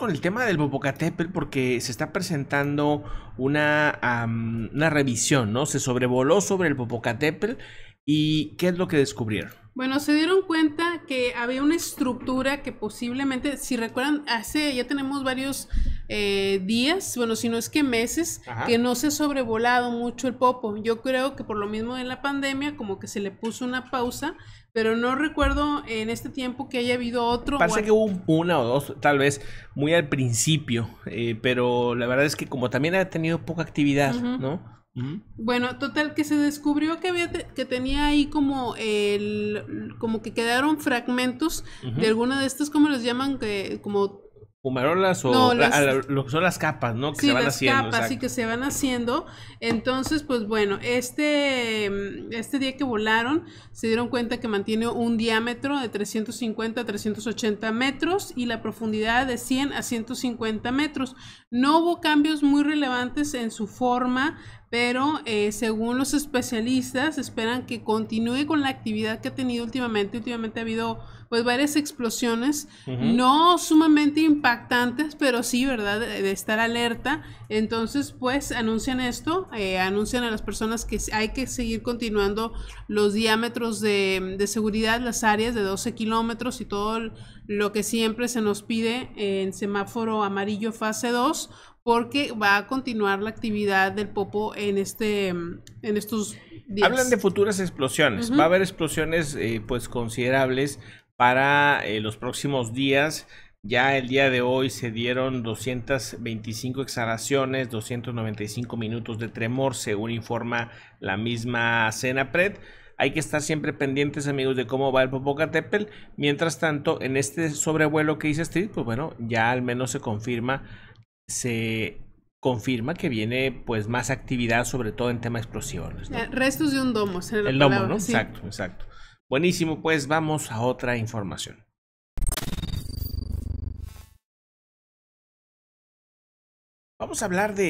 con el tema del Popocatépetl porque se está presentando una, una revisión, ¿no? Se sobrevoló sobre el Popocatépetl y ¿qué es lo que descubrieron? Bueno, se dieron cuenta que había una estructura que posiblemente, si recuerdan, hace, ya tenemos varios eh, días, bueno, si no es que meses, que no se ha sobrevolado mucho el popo. Yo creo que por lo mismo de la pandemia, como que se le puso una pausa, pero no recuerdo en este tiempo que haya habido otro. Parece que hubo una o dos, tal vez, muy al principio, eh, pero la verdad es que como también ha tenido poca actividad, ¿no? Bueno, total que se descubrió que había que tenía ahí como el como que quedaron fragmentos de alguna de estas como los llaman que como o las, lo que son las capas, ¿no? Que sí, se van las haciendo. capas, sí, que se van haciendo. Entonces, pues bueno, este, mm, este día que volaron, se dieron cuenta que mantiene un diámetro de 350 a 380 metros y la profundidad de 100 a 150 metros. No hubo cambios muy relevantes en su forma pero eh, según los especialistas esperan que continúe con la actividad que ha tenido últimamente. Últimamente ha habido pues varias explosiones, no sumamente impactantes, pero sí, ¿verdad? De, estar alerta. Entonces, pues anuncian esto, eh, anuncian a las personas que hay que seguir continuando los diámetros de, de seguridad, las áreas de 12 kilómetros y todo lo que siempre se nos pide en semáforo amarillo fase 2 porque va a continuar la actividad del Popo en este em, en estos días. Hablan de futuras explosiones. Va a haber explosiones eh, pues considerables para eh, los próximos días. Ya el día de hoy se dieron 225 exhalaciones, 295 minutos de tremor, según informa la misma CENAPRED. Hay que estar siempre pendientes, amigos, de cómo va el Popocatépetl. Mientras tanto, en este sobrevuelo que hice Street, pues bueno, ya al menos se confirma se confirma que viene pues más actividad, sobre todo en tema de explosiones. Eh, restos de un domo. El domo, ¿no? Exacto, exacto. Buenísimo, pues vamos a otra información. Vamos a hablar de